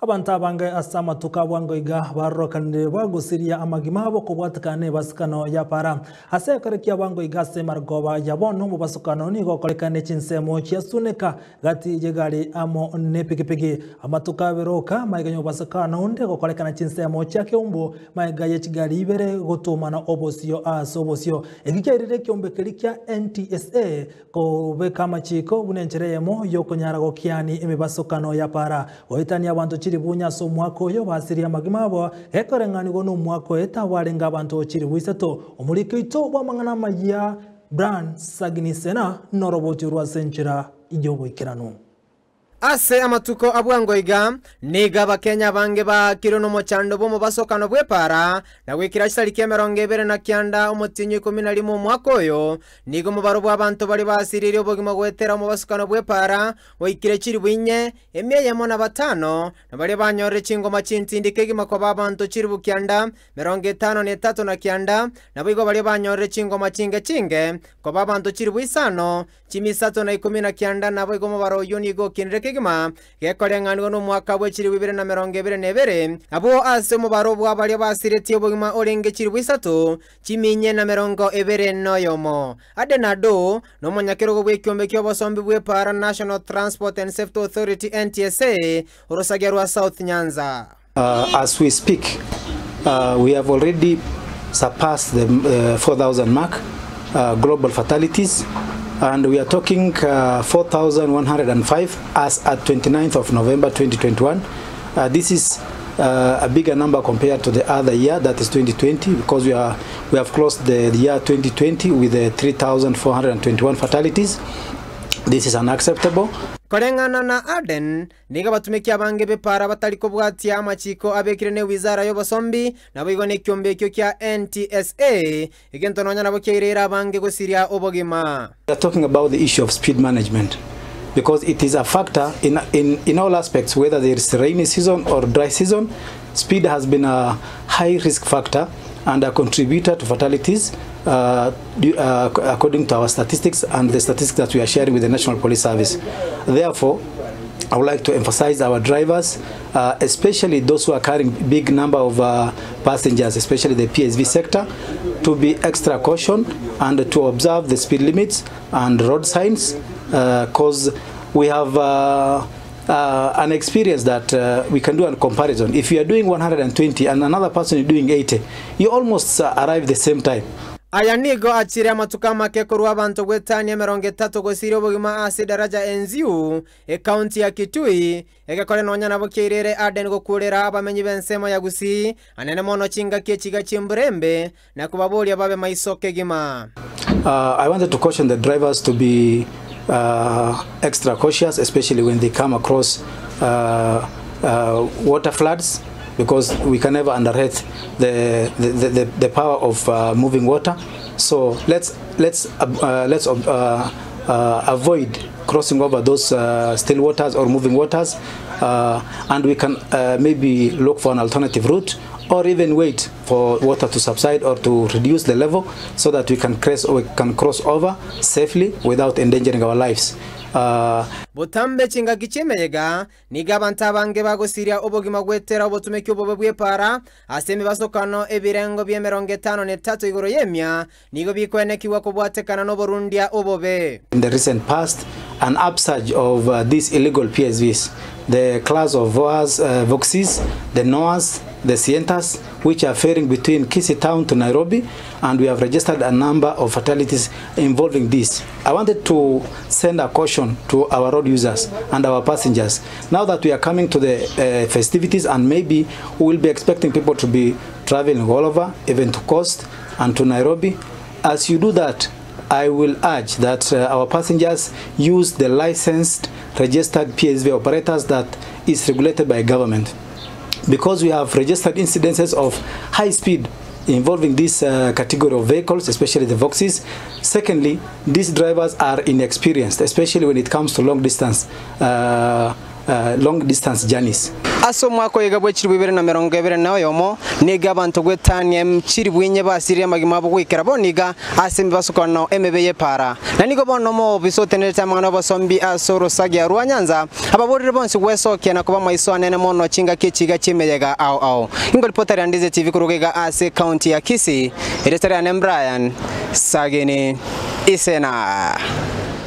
abantu abange asa amatuka bwango iga barrokanire bagusiria amagima abo kobwatikane basikano ya para ase ekorekia bango iga ase margoba yabono mu basukano nigokorekana echinsemo chiasuneka gati yegari amo ne pikipiki amatuka beroka maiganyo basukano nde gokorekana chinsemo chiake umbo maiga yechigari ibere gotumana obosio ase obosio eki kiairire kiombekeri kia NTSA kobeka amachiko buna enchere emo yokonyara gokiani emibasukano ya para goitania abantu ochiri bunyasa omwaka oyo basirie amagima abo ekoreng'aniwa na omwaka oyo etabarenga abanto ochiri bwiseto omurika oito bwamang'ana amaya bran saginisena noroboti orwasenchera ijo oboikerano ase amatuko abwangoiga niga bakenya bange bakirwe n'omochando bwa omobasokano bwa epara na gwikira citari kia emerongo ebere na kianda omotinyo ikumi na rimwe omwaka oyo niga omobaro bwa abanto bari basiririe obogima gwetera omobasokano bwa epara oikire chiri bwinye emyanya emo na batano na baria banyorire chingoma chintindika egimako ba abanto chiri bukianda emerongo etano na etato na kianda na boigo baria banyorire chingoma chinge chinge koba abanto chiri bwa chimisato na ikumi na kianda na boigo omobaro oyo niga okinireke kegima gekoreng'anirwe n'omwaka bwa echiri bibere na merongo ebere na ebere abo ase omobare obwa baria basiretie obogima orenge echiri bwa isato chiminye na merongo ebere na oyomo ade nado na omonyakerogo bwa ekiombe kia obosombi bwa epara national transport and safety authority ntsa orosagia rwa south nyanza Uh, as we speak, uh, we have already surpassed the uh, 4,000 mark uh, global fatalities and we are talking uh, 4,105 as at 29th of November 2021. Uh, this is uh, a bigger number compared to the other year, that is 2020, because we are we have closed the, the year 2020 with 3,421 uh, fatalities. This is unacceptable koreng'ana na Aden niga batumikia abange bepara batariko bwatia amachiko abekirene wizara y'obosombi nabo igone kyombe kyo kya NTSA egento nonya nabo kiairera abange gosiria obogima we are talking about the issue of speed management because it is a factor in, in, in all aspects whether there is rainy season or dry season speed has been a high risk factor and a contributor to fatalities uh, uh, according to our statistics and the statistics that we are sharing with the National Police Service. Therefore, I would like to emphasize our drivers, uh, especially those who are carrying big number of uh, passengers, especially the PSV sector, to be extra caution and to observe the speed limits and road signs, because uh, we have uh, uh, an experience that uh, we can do a comparison. If you are doing 120 and another person is doing 80, you almost uh, arrive the same time. aya nigo achire amatuka make korwa abantu gwetania emerongo etatu gusiri obogima ase daraja enziu ekaunti ya kitui egekore nonyana bokeirire aden gokurera abamenyi bensemo ya gusi anene mono chingaki echiga chimburembe na kubaboria babe maisoke gima uh, i wanted to caution the drivers to be uh, extra cautious especially when they come across uh, uh, water floods because we can never underrate the the, the, the power of uh, moving water. So let's let's uh, uh let's uh, uh, avoid crossing over those still waters or moving waters, and we can maybe look for an alternative route or even wait for water to subside or to reduce the level so that we can cross, we can cross over safely without endangering our lives. Uh, butambe chingaki chemeyega niga abantu abange bagusirya obogima bwetera obotumeki obobe bwepara ase emibasokano ebirengo bya emirongo etano netatu igoro yemya nigo bikwenekiwa kobwatekana n'oborundia obobe In the recent past, an upsurge of uh, these illegal PSVs, the class of VOAs, uh, Voxes, the NOAs, the Sientas, which are faring between Kisii town to Nairobi, and we have registered a number of fatalities involving this. I wanted to send a caution to our road users and our passengers. Now that we are coming to the uh, festivities, and maybe we will be expecting people to be traveling all over, even to coast and to Nairobi, as you do that, I will urge that uh, our passengers use the licensed registered PSV operators that is regulated by government. Because we have registered incidences of high speed involving this uh, category of vehicles, especially the Voxes. Secondly, these drivers are inexperienced, especially when it comes to long distance uh, uh, long distance journeys aso omwaka oiga bwa echiri bwibere na mirongo ebere na oyomo niga gwe tanye chiri bwinye basiri amagima abo gwikera boniga ase mibasukana nao emebe para na nigo bono mo biso omobisa otenerete amang'ana obosombi ase orosagia rwa nyanza ababorire bonsi gwesokia na kuba maiso anene mono chinga kechiga chimeyega ao ingo ingolipotari andize tv kurugega ase county ya kisi eretariane brian sagini isena